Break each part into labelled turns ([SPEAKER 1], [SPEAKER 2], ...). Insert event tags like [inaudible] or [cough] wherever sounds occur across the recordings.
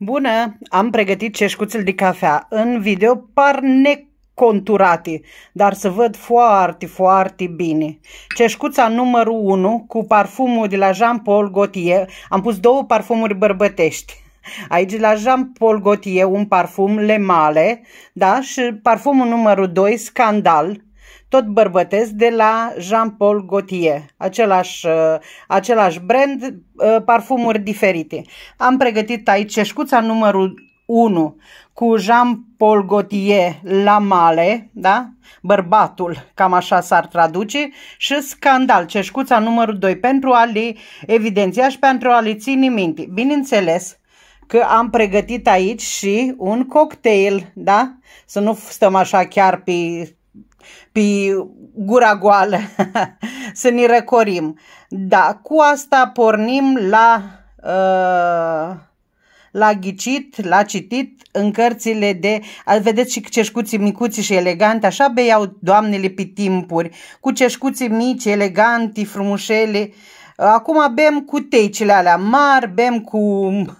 [SPEAKER 1] Bună! Am pregătit ceșcuțul de cafea în video par neconturate, dar se văd foarte, foarte bine. Ceșcuța numărul 1 cu parfumul de la Jean-Paul Gaultier. Am pus două parfumuri bărbătești. Aici de la Jean-Paul Gaultier un parfum Le Male, da? Și parfumul numărul 2, Scandal, tot bărbătesc, de la Jean-Paul Gaultier, același, uh, același brand, uh, parfumuri diferite. Am pregătit aici ceșcuța numărul 1 cu Jean-Paul Gaultier la male, da? bărbatul, cam așa s-ar traduce, și scandal, ceșcuța numărul 2, pentru a le evidenția și pentru a le ține minte. Bineînțeles că am pregătit aici și un cocktail, da? Să nu stăm așa chiar pe pe gura goală, [laughs] să ne răcorim. Da, cu asta pornim la, uh, la ghicit, la citit în cărțile de... Vedeți și ceșcuții micuți și elegante, așa beiau doamnele pe timpuri, cu ceșcuții mici, eleganti, frumușele, Acum bem cu teicile alea mari, bem cu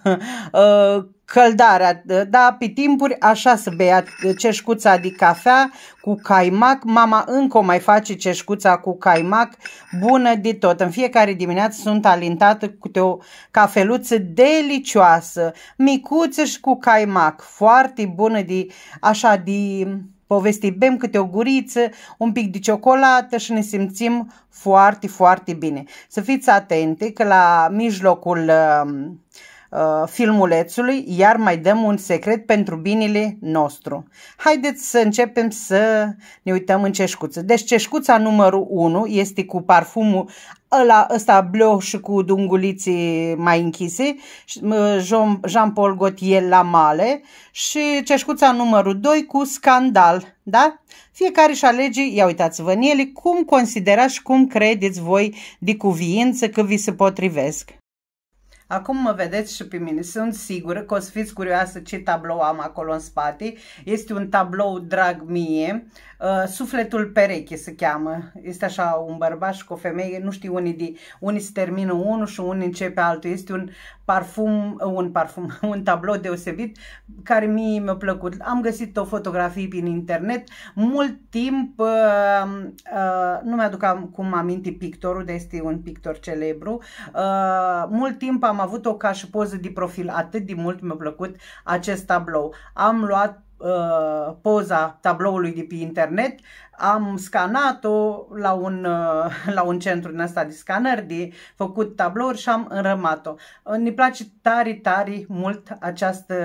[SPEAKER 1] [laughs] uh, căldarea, da, pe timpuri așa se bea ceșcuța de cafea cu caimac. Mama încă o mai face ceșcuța cu caimac, bună de tot. În fiecare dimineață sunt alintată cu o cafeluță delicioasă, micuță și cu caimac, foarte bună de, așa, de povesti, bem câte o guriță, un pic de ciocolată și ne simțim foarte, foarte bine. Să fiți atente că la mijlocul uh, Uh, filmulețului, iar mai dăm un secret pentru binele nostru. Haideți să începem să ne uităm în ceșcuță. Deci ceșcuța numărul 1 este cu parfumul ăla, ăsta bleu și cu dunguliții mai închise, uh, Jean-Paul Gaultier la male și ceșcuța numărul 2 cu scandal, da? Fiecare își alege, ia uitați-vă în ele, cum considerați și cum credeți voi de cuviință că vi se potrivesc. Acum mă vedeți și pe mine, sunt sigură că o să fiți curioasă ce tablou am acolo în spate. Este un tablou drag mie, uh, Sufletul pereche se cheamă. Este așa un bărbat și cu o femeie, nu știu unii, de, unii se termină unul și unii începe altul. Este un parfum, un parfum, [laughs] un tablou deosebit care mie mi-a plăcut. Am găsit o fotografie prin internet, mult timp, uh, uh, nu mi-aduc cum aminti pictorul, dar este un pictor celebru, uh, mult timp am am avut-o ca și poză de profil, atât de mult mi-a plăcut acest tablou. Am luat uh, poza tabloului de pe internet, am scanat-o la un, uh, [laughs] la un centru din ăsta de scanări, de făcut tablouri și am înrămat-o. Uh, ne place tare, tare mult această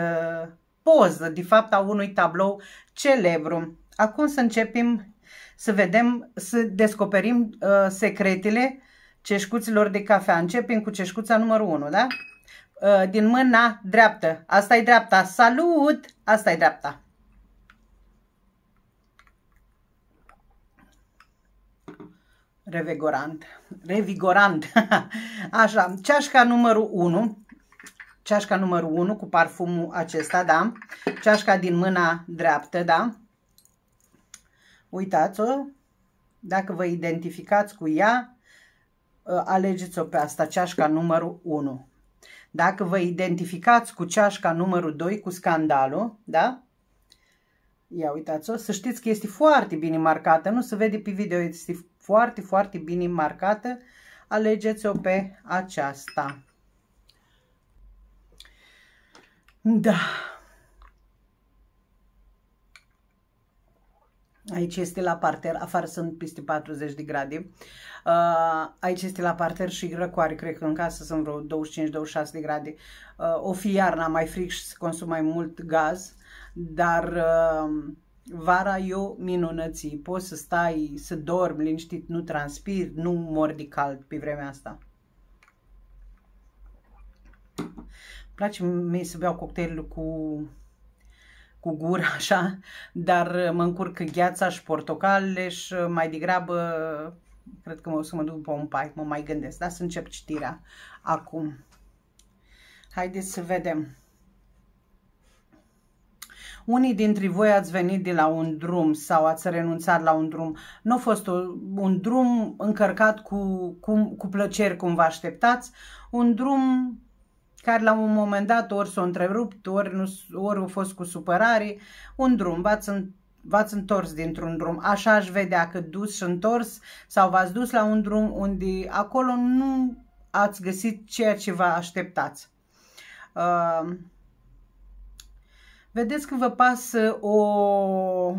[SPEAKER 1] poză, de fapt, a unui tablou celebru. Acum să începem să vedem, să descoperim uh, secretele ceșcuților de cafea. Începem cu ceșcuța numărul 1, da? Uh, din mâna dreaptă. Asta e dreapta. Salut! Asta e dreapta. Revigorant. Revigorant. [laughs] Așa, ceașca numărul 1. Ceașca numărul 1 cu parfumul acesta, da? Ceașca din mâna dreaptă, da? Uitați-o. Dacă vă identificați cu ea, Ă, alegeți-o pe asta, ceașca numărul 1. Dacă vă identificați cu ceașca numărul 2, cu scandalul, da? Ia uitați-o, să știți că este foarte bine marcată, nu se vede pe video, este foarte, foarte bine marcată. Alegeți-o pe aceasta. Da. Aici este la parter, afară sunt peste 40 de grade. Uh, aici este la parter și răcoare, cred că în casă sunt vreo 25-26 de grade. Uh, o fi iarna mai fric și se consumă mai mult gaz, dar uh, vara eu minunății. Poți să stai, să dormi liniștit, nu transpir, nu mor de cald pe vremea asta. Îmi place mie să beau cocktailul cu cu gura [laughs] așa, dar uh, mă încurc gheața și portocale și uh, mai degrabă cred că mă o să mă duc pe un pai, mă mai gândesc, dar să încep citirea acum. Haideți să vedem. Unii dintre voi ați venit de la un drum sau ați renunțat la un drum. Nu a fost o, un drum încărcat cu, cu, cu plăceri cum vă așteptați, un drum care la un moment dat ori s-au întrerupt, ori, nu, ori au fost cu supărare, un drum, v-ați ați întors dintr-un drum, așa aș vedea că dus și întors sau v-ați dus la un drum unde acolo nu ați găsit ceea ce vă așteptați. Uh, vedeți că vă pasă o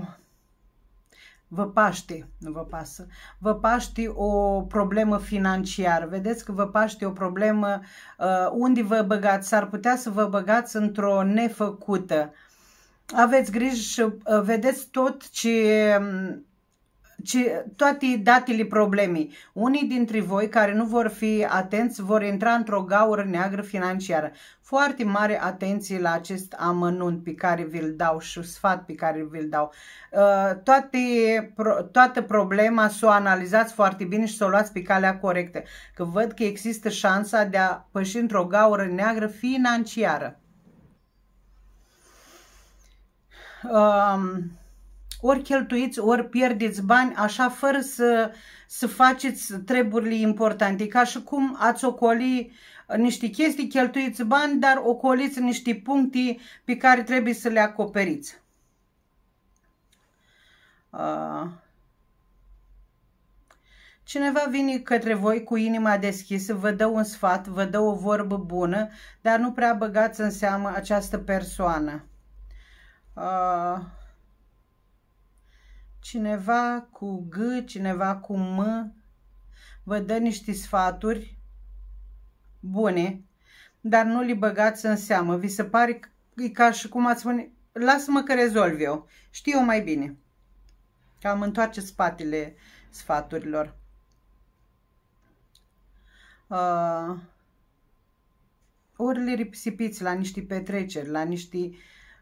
[SPEAKER 1] vă paște, nu vă pasă, vă paște o problemă financiară. Vedeți că vă paște o problemă uh, unde vă băgați, s-ar putea să vă băgați într-o nefăcută. Aveți grijă și uh, vedeți tot ce um, ci toate datele problemei. Unii dintre voi care nu vor fi atenți vor intra într-o gaură neagră financiară. Foarte mare atenție la acest amănunt pe care vi-l dau și sfat pe care vi-l dau. Uh, toate, toată problema să o analizați foarte bine și să o luați pe calea corectă, că văd că există șansa de a păși într-o gaură neagră financiară. Um, ori cheltuiți, ori pierdeți bani, așa fără să, să faceți treburile importante. Ca și cum ați ocoli uh, niște chestii, cheltuiți bani, dar ocoliți niște puncte pe care trebuie să le acoperiți. Uh, cineva vine către voi cu inima deschisă, vă dă un sfat, vă dă o vorbă bună, dar nu prea băgați în seamă această persoană. Uh, cineva cu G, cineva cu M, vă dă niște sfaturi bune, dar nu li băgați în seamă. Vi se pare e ca și cum ați spune, lasă-mă că rezolv eu, știu eu mai bine. Cam întoarce spatele sfaturilor. Uh, ori le risipiți la niște petreceri, la niște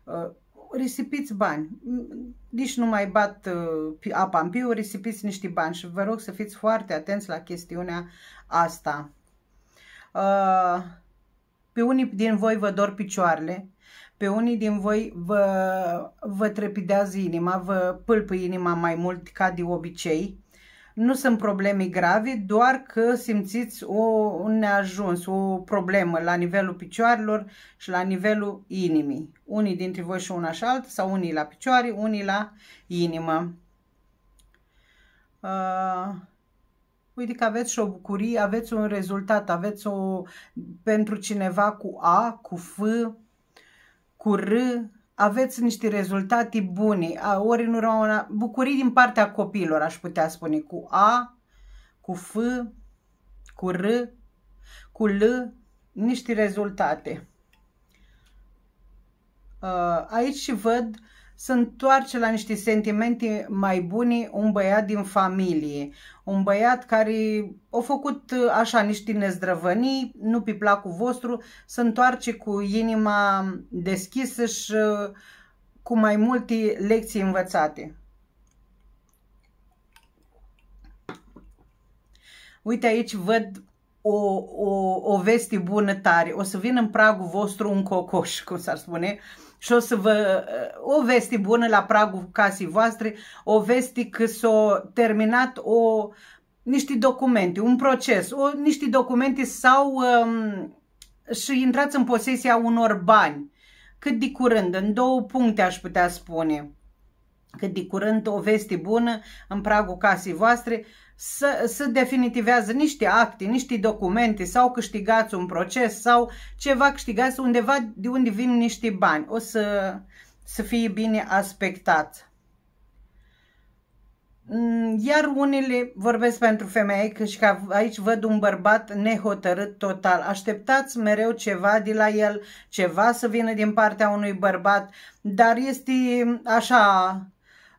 [SPEAKER 1] uh, risipiți bani. Nici nu mai bat uh, apa în piu, risipiți niște bani și vă rog să fiți foarte atenți la chestiunea asta. Uh, pe unii din voi vă dor picioarele, pe unii din voi vă, vă trepidează inima, vă pâlpă inima mai mult ca de obicei nu sunt probleme grave, doar că simțiți o, un neajuns, o problemă la nivelul picioarelor și la nivelul inimii. Unii dintre voi și una și alt, sau unii la picioare, unii la inimă. Uh, uite că aveți și o bucurie, aveți un rezultat, aveți o pentru cineva cu A, cu F, cu R, aveți niște rezultate bune, ori în urmă, bucurii din partea copiilor, aș putea spune, cu A, cu F, cu R, cu L, niște rezultate. Aici și văd se întoarce la niște sentimente mai bune un băiat din familie, un băiat care a făcut uh, așa niște nezdrăvănii, nu pe placul vostru, se întoarce cu inima deschisă și uh, cu mai multe lecții învățate. Uite aici văd o, o, o veste bună tare, o să vin în pragul vostru un cocoș, cum s-ar spune, uh, și o să vă... O veste bună la pragul casei voastre, o veste că s-a terminat o, niște documente, un proces, o, niște documente sau um, și intrați în posesia unor bani. Cât de curând, în două puncte aș putea spune cât de curând o veste bună în pragul casei voastre să, să definitivează niște acte, niște documente sau câștigați un proces sau ceva câștigați undeva de unde vin niște bani. O să, să fie bine aspectat. Mm, iar unele, vorbesc pentru femei, că și că aici văd un bărbat nehotărât total. Așteptați mereu ceva de la el, ceva să vină din partea unui bărbat, dar este așa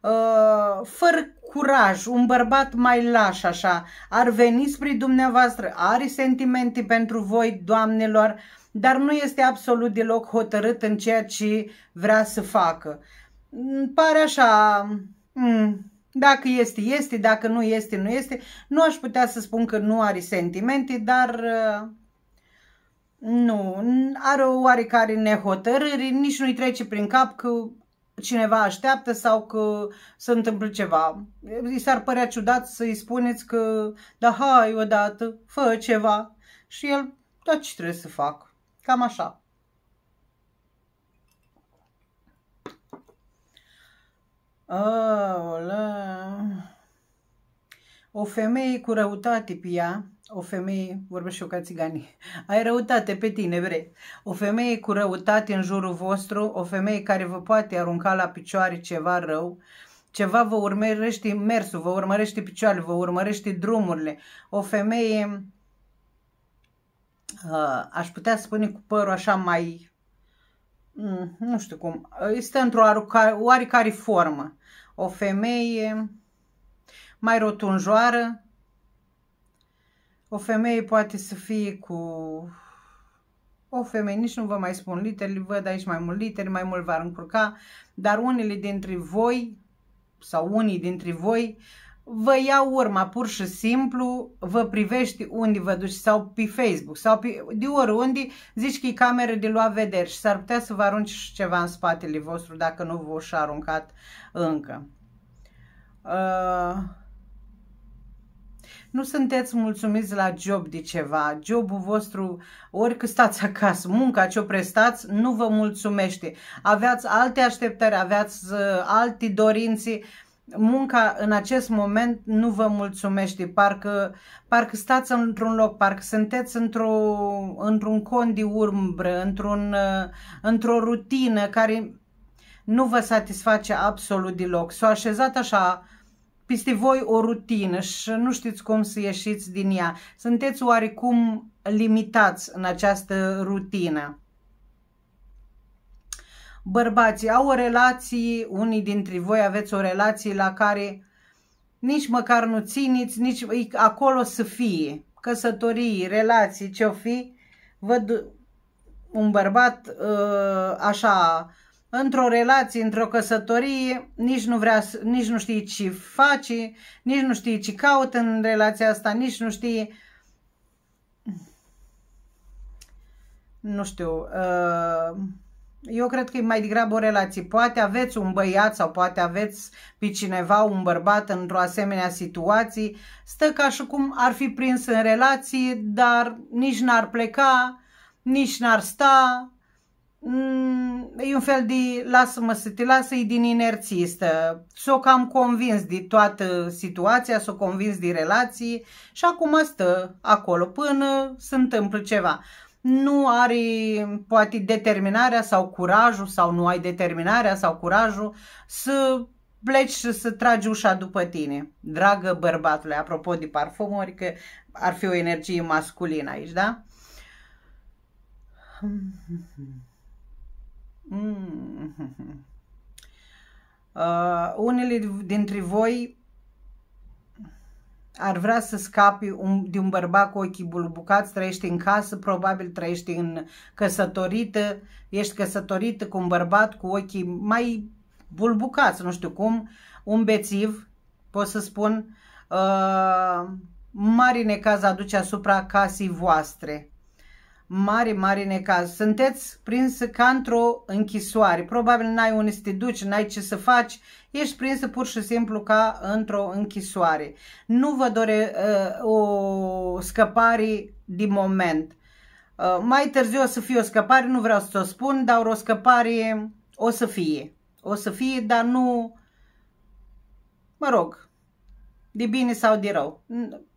[SPEAKER 1] Uh, fără curaj, un bărbat mai laș așa, ar veni spre dumneavoastră, are sentimente pentru voi, doamnelor, dar nu este absolut deloc hotărât în ceea ce vrea să facă. Mm, pare așa, mm, dacă este, este, dacă nu este, nu este. Nu aș putea să spun că nu are sentimente, dar uh, nu, are o oarecare nehotărâri, nici nu-i trece prin cap că cineva așteaptă sau că se întâmplă ceva. I s-ar părea ciudat să-i spuneți că, da, hai odată, fă ceva. Și el, da, ce trebuie să fac? Cam așa. Aolea. O femeie cu răutate pe ea o femeie, vorbesc și eu ca țiganii, ai răutate pe tine, bre. O femeie cu răutate în jurul vostru, o femeie care vă poate arunca la picioare ceva rău, ceva vă urmărește mersul, vă urmărește picioarele, vă urmărește drumurile. O femeie, uh, aș putea spune cu părul așa mai, mm, nu știu cum, este într-o oarecare formă. O femeie mai rotunjoară, o femeie poate să fie cu o femeie, nici nu vă mai spun literi, văd aici mai mult literi, mai mult v-ar încurca, dar unele dintre voi sau unii dintre voi vă iau urma pur și simplu, vă privești unde vă duci sau pe Facebook sau pe, de oriunde zici că e cameră de luat vederi și s-ar putea să vă arunci și ceva în spatele vostru dacă nu v-o și aruncat încă. Uh, nu sunteți mulțumiți la job de ceva, jobul vostru, oricât stați acasă, munca ce o prestați, nu vă mulțumește. Aveați alte așteptări, aveați uh, alte dorințe, munca în acest moment nu vă mulțumește, parcă, parcă stați într-un loc, parcă sunteți într un într-un de umbră, într-un, uh, într-o rutină care nu vă satisface absolut deloc. S-a așezat așa peste voi o rutină și nu știți cum să ieșiți din ea. Sunteți oarecum limitați în această rutină. Bărbații au o relație, unii dintre voi aveți o relație la care nici măcar nu țineți, nici acolo să fie. Căsătorii, relații, ce-o fi, văd un bărbat ă, așa într-o relație, într-o căsătorie, nici nu, vrea, nici nu știe ce faci, nici nu știe ce caută în relația asta, nici nu știe... Nu știu... Uh, eu cred că e mai degrabă o relație. Poate aveți un băiat sau poate aveți pe cineva, un bărbat într-o asemenea situație. Stă ca și cum ar fi prins în relație, dar nici n-ar pleca, nici n-ar sta, Mm, e un fel de lasă-mă să te lasă, e din stă. S-o cam convins de toată situația, s-o convins de relații și acum stă acolo până se întâmplă ceva. Nu are poate determinarea sau curajul sau nu ai determinarea sau curajul să pleci și să tragi ușa după tine. Dragă bărbatule, apropo de parfumuri, că ar fi o energie masculină aici, da? Mm-hmm. Mm. Uh, unele dintre voi ar vrea să scapi un, de un bărbat cu ochii bulbucați, trăiești în casă, probabil trăiești în căsătorită, ești căsătorită cu un bărbat cu ochii mai bulbucați, nu știu cum, un bețiv, pot să spun, uh, mari necaz aduce asupra casei voastre mari, mari necaz. Sunteți prins ca într-o închisoare. Probabil n-ai unde să te duci, n-ai ce să faci. Ești prins pur și simplu ca într-o închisoare. Nu vă dore uh, o scăpare din moment. Uh, mai târziu o să fie o scăpare, nu vreau să o spun, dar o scăpare o să fie. O să fie, dar nu... Mă rog, de bine sau de rău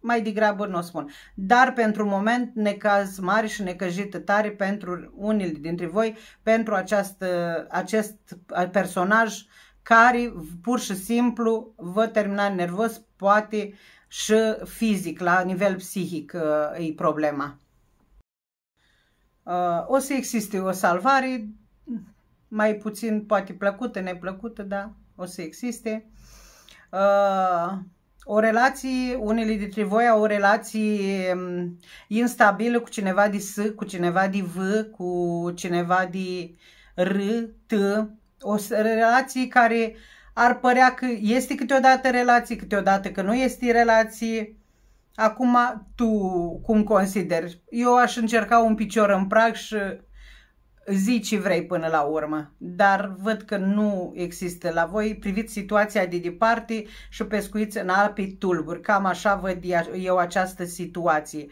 [SPEAKER 1] mai degrabă nu o spun. Dar pentru moment necaz mari și necăjite tare pentru unii dintre voi, pentru acest acest personaj care pur și simplu vă termina nervos, poate și fizic, la nivel psihic uh, e problema. Uh, o să existe o salvare, mai puțin poate plăcută, neplăcută, dar o să existe. Uh, o relație, unele dintre voi au o relație instabilă cu cineva de S, cu cineva de V, cu cineva de R, T, o relație care ar părea că este câteodată relație, câteodată că nu este relație. Acum tu cum consideri? Eu aș încerca un picior în prag și Zici ce vrei până la urmă, dar văd că nu există la voi. Priviți situația de departe și pescuiți în alpi tulburi. Cam așa văd eu această situație.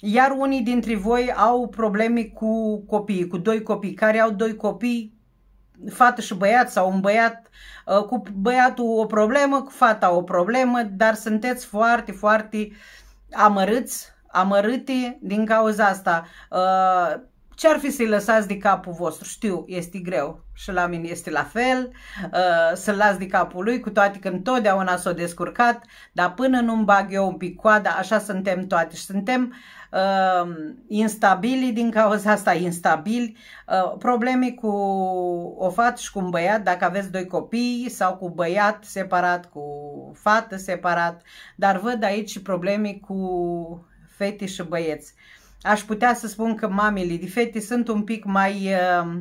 [SPEAKER 1] Iar unii dintre voi au probleme cu copiii, cu doi copii. Care au doi copii, fată și băiat sau un băiat, ă, cu băiatul o problemă, cu fata o problemă, dar sunteți foarte, foarte amărâți, amărâte din cauza asta ă, ce-ar fi să-i lăsați de capul vostru? Știu, este greu și la mine este la fel, uh, să-l las de capul lui, cu toate că întotdeauna s a descurcat, dar până nu-mi bag eu un pic coada, așa suntem toate și suntem uh, instabili din cauza asta, instabili, uh, probleme cu o fată și cu un băiat, dacă aveți doi copii sau cu băiat separat, cu fată separat, dar văd aici și probleme cu fete și băieți. Uh, aș putea să spun că mamele de fete sunt un pic mai... Uh,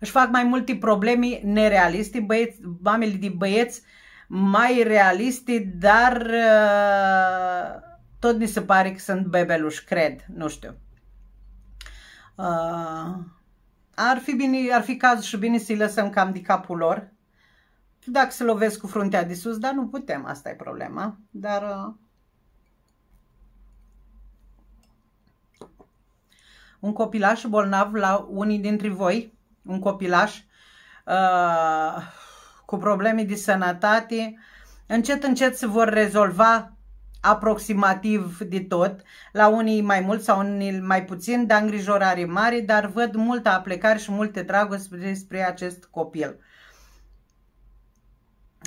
[SPEAKER 1] își fac mai multe probleme nerealiste, băieți, mamele de băieți mai realiste, dar uh, tot ni se pare că sunt bebeluși, cred, nu știu. Uh, ar fi, bine, ar fi cazul și bine să-i lăsăm cam de capul lor. Dacă se lovesc cu fruntea de sus, dar nu putem, asta e problema. Dar uh, un copilaș bolnav la unii dintre voi, un copilaș uh, cu probleme de sănătate, încet, încet se vor rezolva aproximativ de tot, la unii mai mult sau unii mai puțin, dar îngrijorare mare, dar văd multă aplecare și multe dragoste despre acest copil.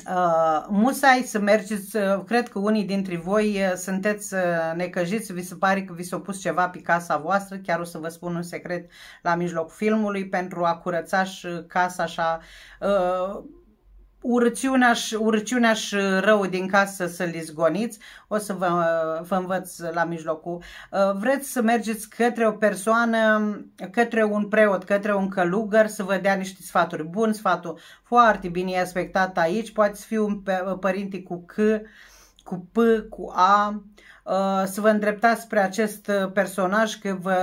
[SPEAKER 1] Uh, musai să mergeți, uh, cred că unii dintre voi uh, sunteți uh, necăjiți, vi se pare că vi s-a pus ceva pe casa voastră, chiar o să vă spun un secret la mijlocul filmului pentru a curăța și casa așa uh, urciunea și, urciunea și rău din casă să-l izgoniți, o să vă, vă învăț la mijlocul. Uh, vreți să mergeți către o persoană, către un preot, către un călugăr să vă dea niște sfaturi bun, sfatul foarte bine aspectat aici, poate fi un uh, părinte cu C, cu P, cu A, uh, să vă îndreptați spre acest personaj că vă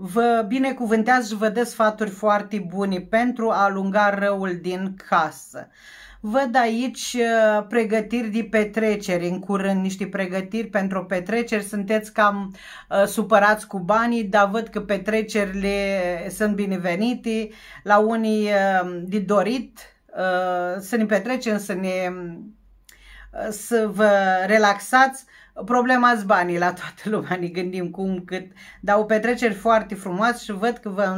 [SPEAKER 1] Vă binecuvântează și vă dă sfaturi foarte bune pentru a alunga răul din casă. Văd aici uh, pregătiri de petreceri, în curând niște pregătiri pentru petreceri, sunteți cam uh, supărați cu banii, dar văd că petrecerile sunt binevenite, la unii uh, de dorit să ne petrecem, să ne să vă relaxați, problema sunt banii la toată lumea, ne gândim cum, cât, dar o petreceri foarte frumoasă și văd că vă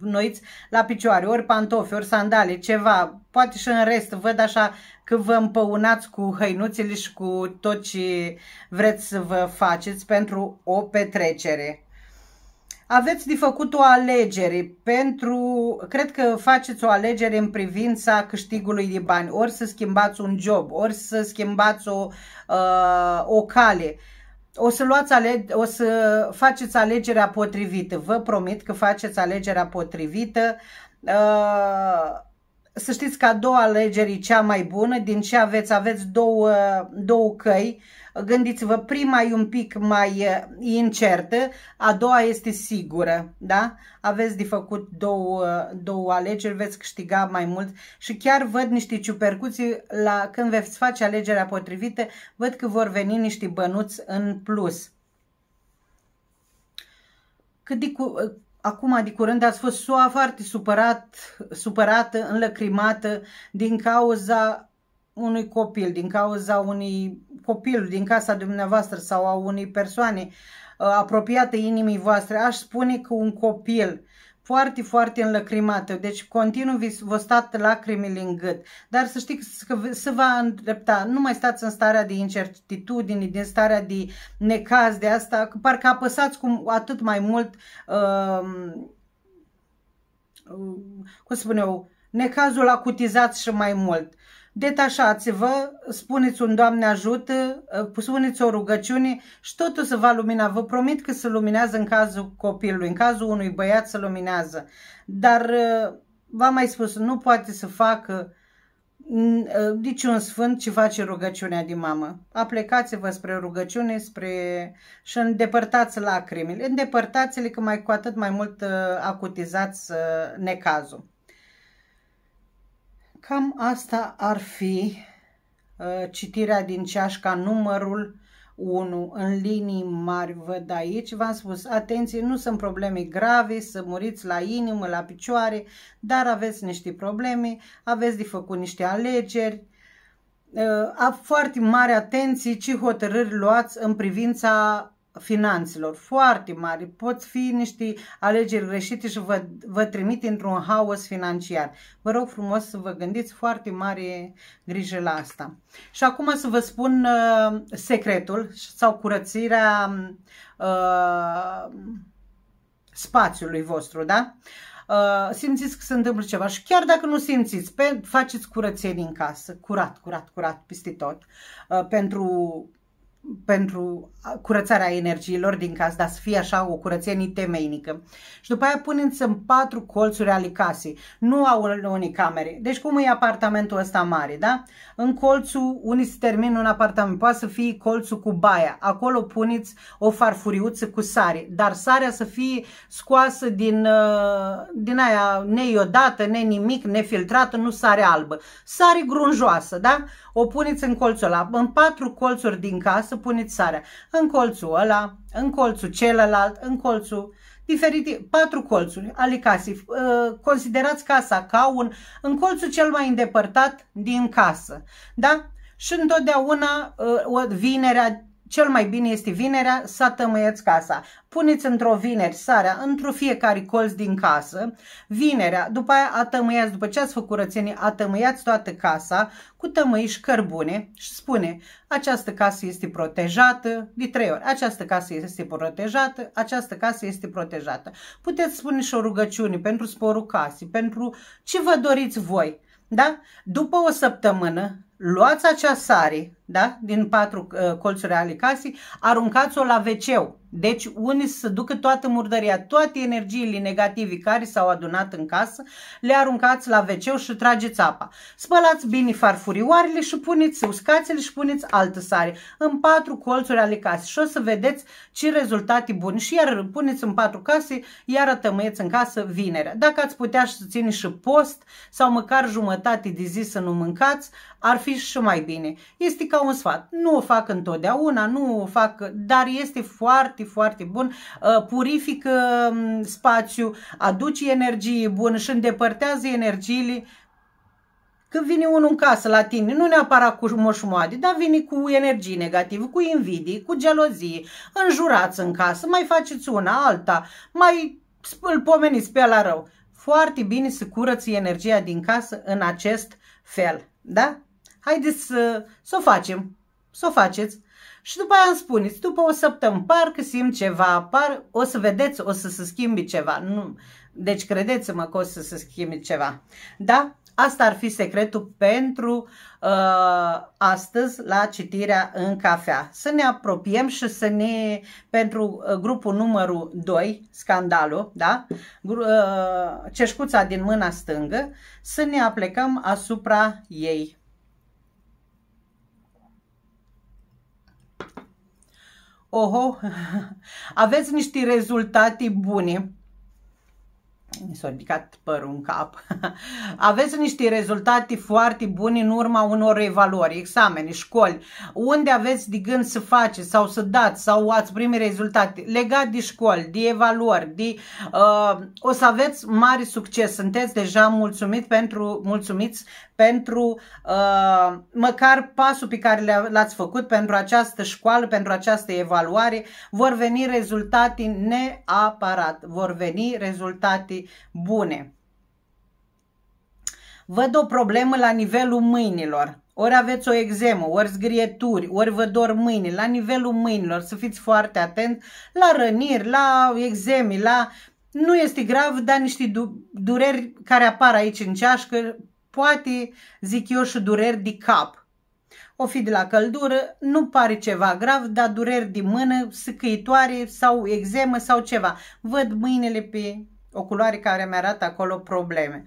[SPEAKER 1] înnoiți la picioare, ori pantofi, ori sandale, ceva, poate și în rest văd așa că vă împăunați cu hăinuțele și cu tot ce vreți să vă faceți pentru o petrecere aveți de făcut o alegere pentru, cred că faceți o alegere în privința câștigului de bani, ori să schimbați un job, ori să schimbați o, uh, o cale. O să, luați ale, o să faceți alegerea potrivită, vă promit că faceți alegerea potrivită. Uh, să știți că a doua alegeri e cea mai bună, din ce aveți, aveți două, două căi, gândiți-vă, prima e un pic mai incertă, a doua este sigură, da? Aveți de făcut două, două alegeri, veți câștiga mai mult și chiar văd niște ciupercuții la când veți face alegerea potrivită, văd că vor veni niște bănuți în plus. Cât de, acum de curând ați fost soa foarte supărat, supărată, înlăcrimată din cauza unui copil, din cauza unui copil din casa dumneavoastră sau a unei persoane uh, apropiate inimii voastre. Aș spune că un copil foarte, foarte înlăcrimată, deci continuu vă stat lacrimile în gât. Dar să știți că se va îndrepta, nu mai stați în starea de incertitudine, din starea de necaz, de asta, parcă apăsați cu atât mai mult, um, uh, cum spun eu, necazul acutizați și mai mult detașați-vă, spuneți un Doamne ajută, ă, spuneți o rugăciune și totul se va lumina. Vă promit că se luminează în cazul copilului, în cazul unui băiat se luminează. Dar ă, v-am mai spus, nu poate să facă ă, un sfânt ce face rugăciunea din mamă. Aplicați-vă spre rugăciune spre... și îndepărtați lacrimile. Îndepărtați-le că mai cu atât mai mult acutizați necazul. Cam asta ar fi uh, citirea din ceașca numărul 1 în linii mari văd aici, v-am spus, atenție, nu sunt probleme grave, să muriți la inimă, la picioare, dar aveți niște probleme, aveți de făcut niște alegeri, uh, a foarte mare atenție ce hotărâri luați în privința finanțelor foarte mari, pot fi niște alegeri greșite și vă, vă trimit într-un haos financiar. Vă rog frumos să vă gândiți foarte mare grijă la asta. Și acum să vă spun uh, secretul sau curățirea uh, spațiului vostru, da? Uh, simțiți că se întâmplă ceva și chiar dacă nu simțiți, pe, faceți curățenie în casă, curat, curat, curat, peste tot, uh, pentru pentru curățarea energiilor din casă, dar să fie așa o curățenie temeinică. Și după aia puneți în patru colțuri ale casei, nu au unii camere. Deci cum e apartamentul ăsta mare, da? În colțul, unii se termină un apartament, poate să fie colțul cu baia. Acolo puneți o farfuriuță cu sare, dar sarea să fie scoasă din, uh, din aia neiodată, ne nimic, nefiltrată, nu sare albă. Sare grunjoasă, da? O puneți în colțul ăla. În patru colțuri din casă să puneți sarea în colțul ăla, în colțul celălalt, în colțul diferite, patru colțuri ale casei. Ă, considerați casa ca un, în colțul cel mai îndepărtat din casă. Da? Și întotdeauna ă, vinerea cel mai bine este vinerea să tămâieți casa. Puneți într-o vineri sarea, într-o fiecare colț din casă. Vinerea, după aia atămâiați, după ce ați făcut curățenie, atămâiați toată casa cu tămâi și cărbune și spune această casă este protejată de trei ori. Această casă este protejată, această casă este protejată. Puteți spune și o rugăciune pentru sporul casei, pentru ce vă doriți voi. Da? După o săptămână, luați acea sare da? din patru uh, colțuri ale casei, aruncați-o la wc Deci unii să ducă toată murdăria, toate energiile negative care s-au adunat în casă, le aruncați la wc și trageți apa. Spălați bine farfurioarele și puneți uscați-le și puneți altă sare în patru colțuri ale casei și o să vedeți ce rezultate buni. Și iar puneți în patru case, iar tămâieți în casă vinerea. Dacă ați putea să țineți și post sau măcar jumătate de zi să nu mâncați, ar fi și mai bine. Este ca un sfat. Nu o fac întotdeauna, nu o fac, dar este foarte, foarte bun. Uh, Purifică uh, spațiu, aduce energie bună și îndepărtează energiile când vine unul în casă la tine, nu neapărat cu moșmoade, dar vine cu energie negativă, cu invidii, cu gelozie, înjurați în casă, mai faceți una, alta, mai îl pomeniți pe la rău. Foarte bine să curăți energia din casă în acest fel, da? Haideți să, să o facem, să o faceți. Și după aia îmi spuneți, după o săptămână, parcă simt ceva, par, o să vedeți, o să se schimbi ceva. Nu. Deci credeți-mă că o să se schimbi ceva. Da? Asta ar fi secretul pentru uh, astăzi la citirea în cafea. Să ne apropiem și să ne, pentru uh, grupul numărul 2, scandalul, da? Uh, ceșcuța din mâna stângă, să ne aplecăm asupra ei. Oho, [laughs] aveți niște rezultate bune. Mi s-a ridicat părul în cap. [laughs] Aveți niște rezultate foarte bune în urma unor evaluări, examene, școli, unde aveți de gând să faceți sau să dați sau ați primit rezultate legat de școli, de evaluări, de, uh, o să aveți mare succes. Sunteți deja mulțumit pentru, mulțumiți pentru uh, măcar pasul pe care l-ați făcut pentru această școală, pentru această evaluare, vor veni rezultate neaparat vor veni rezultate bune. Văd o problemă la nivelul mâinilor. Ori aveți o exemă, ori zgrieturi, ori vă dor mâini, la nivelul mâinilor, să fiți foarte atent la răniri, la exemi, la nu este grav, dar niște dureri care apar aici în ceașcă poate, zic eu, și dureri de cap. O fi de la căldură, nu pare ceva grav, dar dureri de mână, scăitoare sau exemă sau ceva. Văd mâinile pe o culoare care mi arată acolo probleme.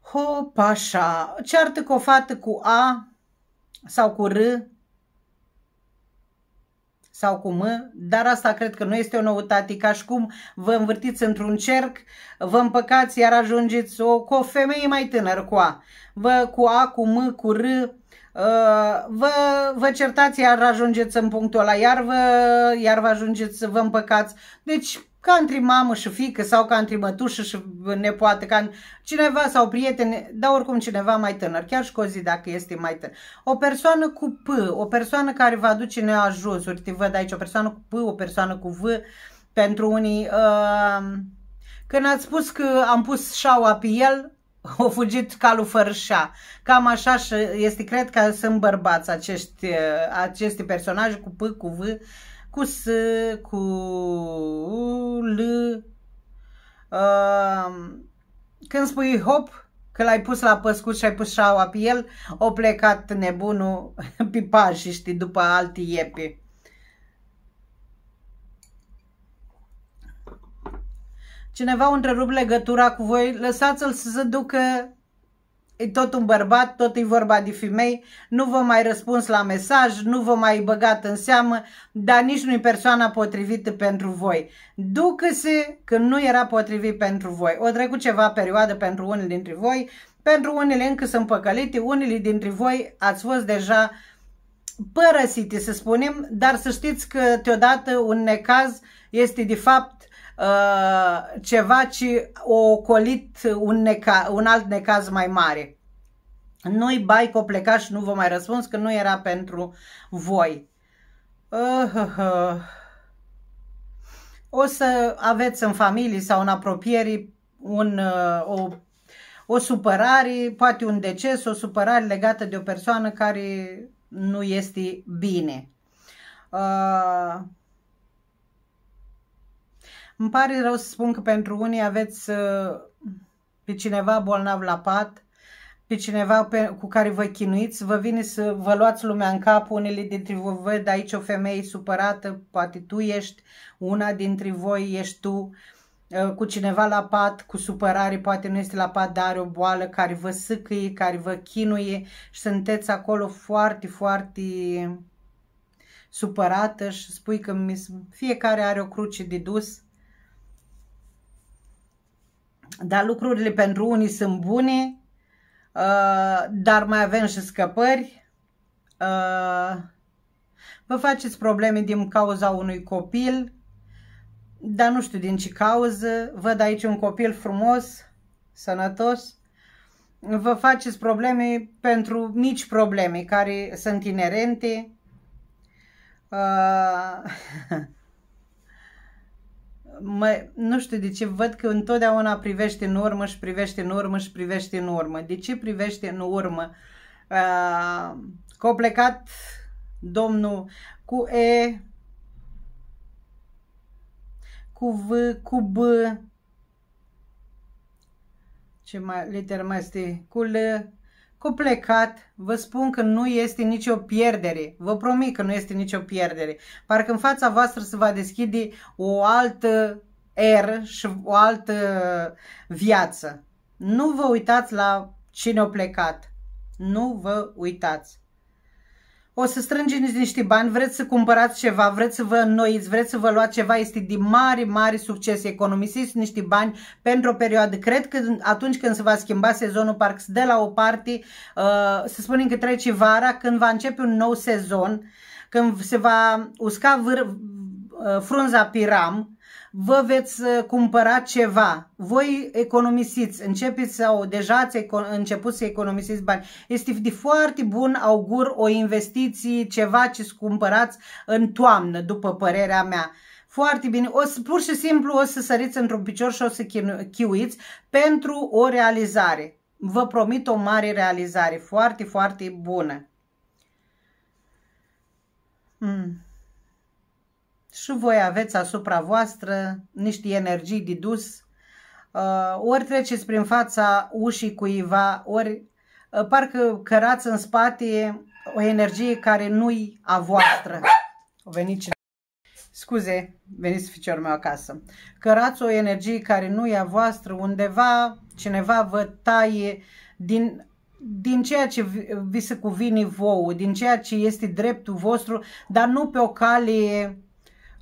[SPEAKER 1] Hop, așa, ceartă cu o fată cu A sau cu R, sau cu M, dar asta cred că nu este o noutate, ca și cum vă învârtiți într-un cerc, vă împăcați, iar ajungeți o, cu o femeie mai tânără cu A. Vă cu A, cu M, cu R, ă, vă, vă certați, iar ajungeți în punctul ăla, iar vă, iar vă ajungeți, vă împăcați. Deci ca între mamă și fică sau ca între mătușă și nepoată, ca cineva sau prieteni, dar oricum cineva mai tânăr, chiar și cu o zi dacă este mai tânăr. O persoană cu P, o persoană care vă aduce neajunsuri, te văd aici, o persoană cu P, o persoană cu V, pentru unii... Uh, când ați spus că am pus șaua pe el, o fugit calul fără șa. Cam așa este, cred că sunt bărbați acești, uh, aceste personaje cu P, cu V, cu S, cu L. Um, când spui hop, că l-ai pus la păscut și ai pus șaua pe el, o plecat nebunul [laughs] pe și știi, după alti iepi. Cineva întrerup legătura cu voi, lăsați-l să se ducă e tot un bărbat, tot e vorba de femei, nu vă mai răspuns la mesaj, nu vă mai băgat în seamă, dar nici nu-i persoana potrivită pentru voi. Ducă-se că nu era potrivit pentru voi. O trecut ceva perioadă pentru unii dintre voi, pentru unele încă sunt păcălite, unele dintre voi ați fost deja părăsite, să spunem, dar să știți că deodată un necaz este de fapt Uh, ceva, ci o ocolit un, neca, un alt necaz mai mare. Noi, bai, pleca și nu vă mai răspuns că nu era pentru voi. Uh, uh, uh. O să aveți în familie sau în apropiere un, uh, o, o supărare, poate un deces, o supărare legată de o persoană care nu este bine. Uh, îmi pare rău să spun că pentru unii aveți uh, pe cineva bolnav la pat, pe cineva pe, cu care vă chinuiți, vă vine să vă luați lumea în cap, unele dintre voi văd aici o femeie supărată, poate tu ești, una dintre voi ești tu, uh, cu cineva la pat, cu supărare, poate nu este la pat, dar are o boală care vă sâcâie, care vă chinuie și sunteți acolo foarte, foarte supărată și spui că fiecare are o cruce de dus dar lucrurile pentru unii sunt bune, uh, dar mai avem și scăpări. Uh, vă faceți probleme din cauza unui copil, dar nu știu din ce cauză. Văd aici un copil frumos, sănătos. Vă faceți probleme pentru mici probleme care sunt inerente. Uh... [laughs] mă, nu știu de ce, văd că întotdeauna privește în urmă și privește în urmă și privește în urmă. De ce privește în urmă? că a plecat domnul cu E, cu V, cu B, ce mai, litera mai este, cu L, cu plecat, vă spun că nu este nicio pierdere. Vă promit că nu este nicio pierdere. Parcă în fața voastră se va deschide o altă er și o altă viață. Nu vă uitați la cine a plecat. Nu vă uitați o să strângeți niște bani, vreți să cumpărați ceva, vreți să vă înnoiți, vreți să vă luați ceva, este de mari, mari succes. Economisiți niște bani pentru o perioadă. Cred că atunci când se va schimba sezonul, parcă de la o parte, uh, să spunem că trece vara, când va începe un nou sezon, când se va usca vâr, uh, frunza piram, vă veți uh, cumpăra ceva, voi economisiți, începeți sau deja ați început să economisiți bani. Este de foarte bun augur o investiție, ceva ce cumpărați în toamnă, după părerea mea. Foarte bine. O să, pur și simplu o să săriți într-un picior și o să chiuiți pentru o realizare. Vă promit o mare realizare. Foarte, foarte bună. Mm și voi aveți asupra voastră niște energii de dus, uh, ori treceți prin fața ușii cuiva, ori uh, parcă cărați în spate o energie care nu-i a voastră. O veni cine... Scuze, veniți ficior meu acasă. Cărați o energie care nu i a voastră, undeva cineva vă taie din din ceea ce vi se cuvine vouă, din ceea ce este dreptul vostru, dar nu pe o cale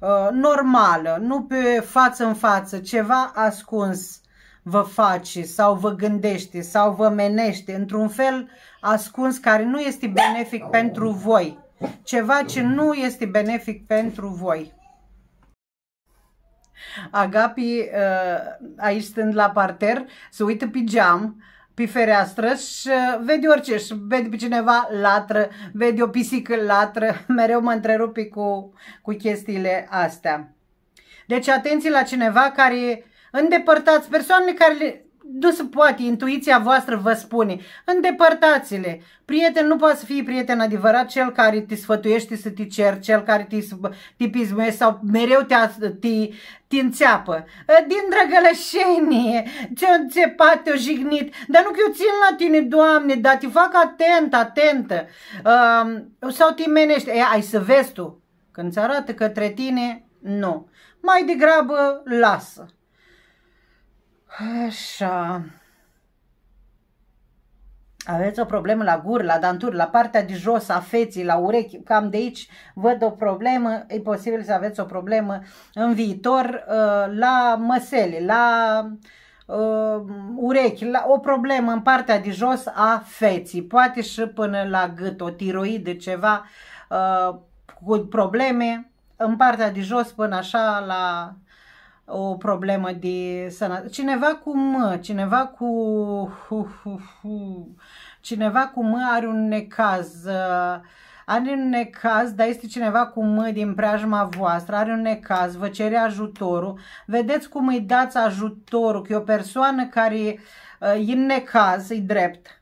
[SPEAKER 1] Uh, normală, nu pe față în față, ceva ascuns vă face sau vă gândește sau vă menește într-un fel ascuns care nu este benefic pentru voi. Ceva ce nu este benefic pentru voi. Agapi, uh, aici stând la parter, se uită pe geam pe fereastră și uh, vede orice și vede pe cineva latră, vede o pisică latră, [laughs] mereu mă întrerupi cu, cu chestiile astea. Deci atenție la cineva care îndepărtați persoanele care nu se poate, intuiția voastră vă spune. Îndepărtați-le. Prieten nu poate să fie prieten adevărat cel care te sfătuiește să te cer, cel care te, te pismuiește sau mereu te, te, te înțeapă. Ă, din drăgălășenie, ce înțepat, te-o jignit, dar nu că eu țin la tine, Doamne, dar te fac atent, atentă. Uh, sau te menești, e, ai să vezi tu. Când ți arată către tine, nu. Mai degrabă lasă. Așa. Aveți o problemă la gur, la danturi, la partea de jos a feții, la urechi, cam de aici văd o problemă, e posibil să aveți o problemă în viitor uh, la măsele, la uh, urechi, la, o problemă în partea de jos a feții, poate și până la gât, o tiroidă, ceva uh, cu probleme în partea de jos până așa la o problemă de sănătate. Cineva cu mă, cineva cu... cineva cu mă are un necaz. Uh, are un necaz, dar este cineva cu mă din preajma voastră, are un necaz, vă cere ajutorul. Vedeți cum îi dați ajutorul, că e o persoană care uh, e în necaz, e drept.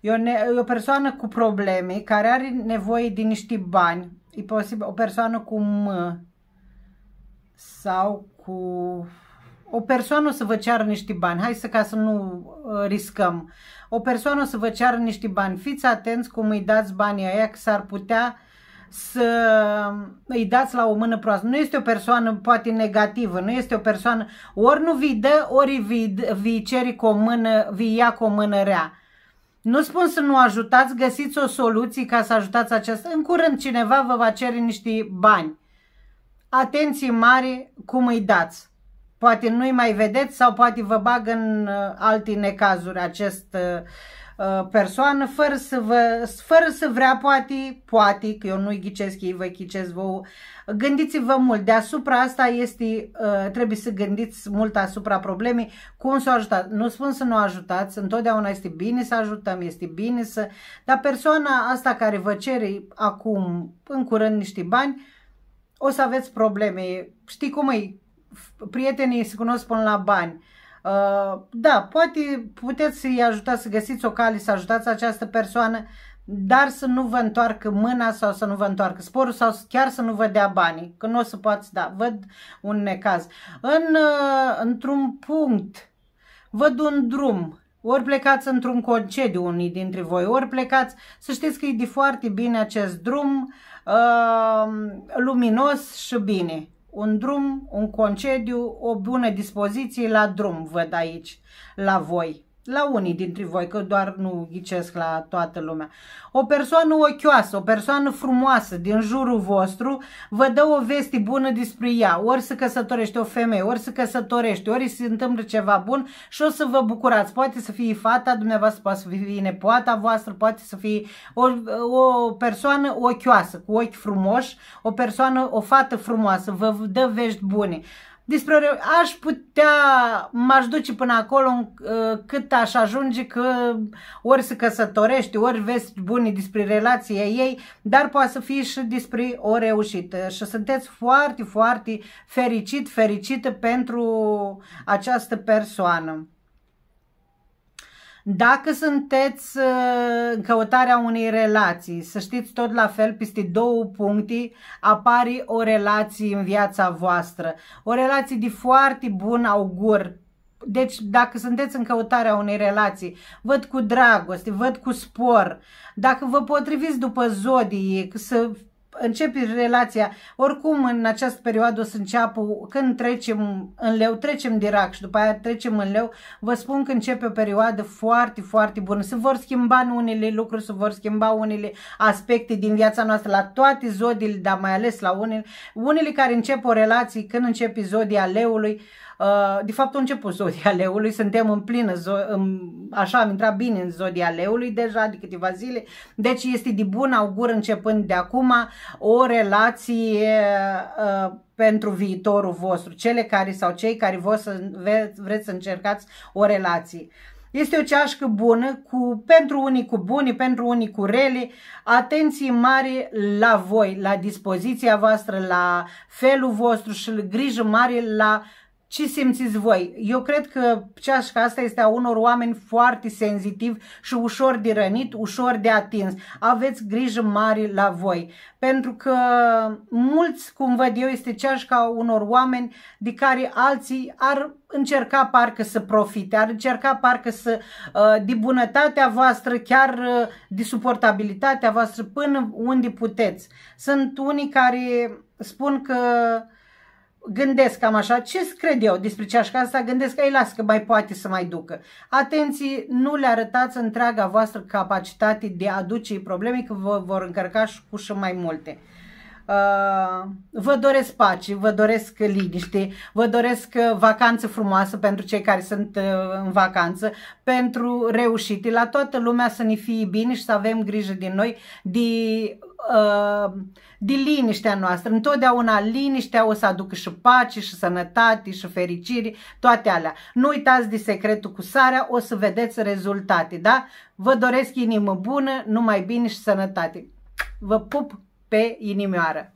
[SPEAKER 1] E o, ne, e o persoană cu probleme, care are nevoie de niște bani. E posibil o persoană cu mă sau cu o persoană o să vă ceară niște bani, hai să ca să nu uh, riscăm. O persoană o să vă ceară niște bani, fiți atenți cum îi dați banii aia, că s-ar putea să îi dați la o mână proastă. Nu este o persoană poate negativă, nu este o persoană, ori nu vi dă, ori vi, vi ceri cu o mână, vi ia cu o mână rea. Nu spun să nu ajutați, găsiți o soluție ca să ajutați această. În curând cineva vă va cere niște bani atenție mare cum îi dați. Poate nu-i mai vedeți sau poate vă bag în uh, alte necazuri acest uh, uh, persoană fără să, vă, fără să vrea, poate, poate, că eu nu-i ghicesc, ei vă ghicesc vouă. Gândiți-vă mult, deasupra asta este, trebuie să gândiți mult asupra problemei, cum să o ajutați. Nu spun să nu ajutați, întotdeauna este bine să ajutăm, este bine să... Dar persoana asta care vă cere acum, în curând, niște bani, o să aveți probleme. Știi cum e? Prietenii se cunosc până la bani. Uh, da, poate puteți să-i ajutați să găsiți o cale, să ajutați această persoană, dar să nu vă întoarcă mâna sau să nu vă întoarcă sporul sau chiar să nu vă dea banii, că nu o să poți da. Văd un necaz. În, uh, într-un punct, văd un drum ori plecați într-un concediu unii dintre voi, ori plecați, să știți că e de foarte bine acest drum uh, luminos și bine. Un drum, un concediu, o bună dispoziție la drum văd aici, la voi la unii dintre voi, că doar nu ghicesc la toată lumea. O persoană ochioasă, o persoană frumoasă din jurul vostru vă dă o veste bună despre ea. Ori se căsătorește o femeie, ori se căsătorește, ori se întâmplă ceva bun și o să vă bucurați. Poate să fie fata dumneavoastră, poate să fie nepoata voastră, poate să fie o, o persoană ochioasă, cu ochi frumoși, o persoană, o fată frumoasă, vă dă vești bune despre aș putea, m-aș duce până acolo uh, cât aș ajunge că ori se căsătorește, ori vezi bune despre relația ei, dar poate să fie și despre o reușită. Și sunteți foarte, foarte fericit, fericită pentru această persoană. Dacă sunteți uh, în căutarea unei relații, să știți tot la fel, peste două puncte apare o relație în viața voastră. O relație de foarte bun augur, deci dacă sunteți în căutarea unei relații, văd cu dragoste, văd cu spor, dacă vă potriviți după zodie, să începi relația, oricum în această perioadă o să înceapă, când trecem în leu, trecem din rac și după aia trecem în leu, vă spun că începe o perioadă foarte, foarte bună. Se vor schimba în unele lucruri, se vor schimba unele aspecte din viața noastră, la toate zodiile, dar mai ales la unele, unele care încep o relație, când începi zodia leului, uh, Uh, de fapt a început zodia leului, [laughs] suntem în plină, zo- în, așa am intrat bine în zodia leului deja de câteva zile, deci este de bun augur începând de acum o relație uh, pentru viitorul vostru, cele care sau cei care vor să, vreți să încercați o relație. Este o ceașcă bună cu, pentru unii cu buni, pentru unii cu rele. Atenție mare la voi, la dispoziția voastră, la felul vostru și grijă mare la ce simțiți voi? Eu cred că ceașca asta este a unor oameni foarte senzitivi și ușor de rănit, ușor de atins. Aveți grijă mari la voi, pentru că mulți, cum văd eu, este ceașca unor oameni de care alții ar încerca parcă să profite, ar încerca parcă să, uh, de bunătatea voastră, chiar uh, de suportabilitatea voastră, până unde puteți. Sunt unii care spun că gândesc cam așa, ce cred eu despre ceașca asta, gândesc că ei las că mai poate să mai ducă. Atenție, nu le arătați întreaga voastră capacitate de a aduce probleme, că vă vor încărca și cu și mai multe. Uh, vă doresc pace, vă doresc liniște, vă doresc uh, vacanță frumoasă pentru cei care sunt uh, în vacanță, pentru reușite, la toată lumea să ne fie bine și să avem grijă din noi, de, uh, de liniștea noastră. Întotdeauna liniștea o să aducă și pace, și sănătate, și fericire, toate alea. Nu uitați de secretul cu sarea, o să vedeți rezultate, da? Vă doresc inimă bună, numai bine și sănătate. Vă pup! pe inimioară.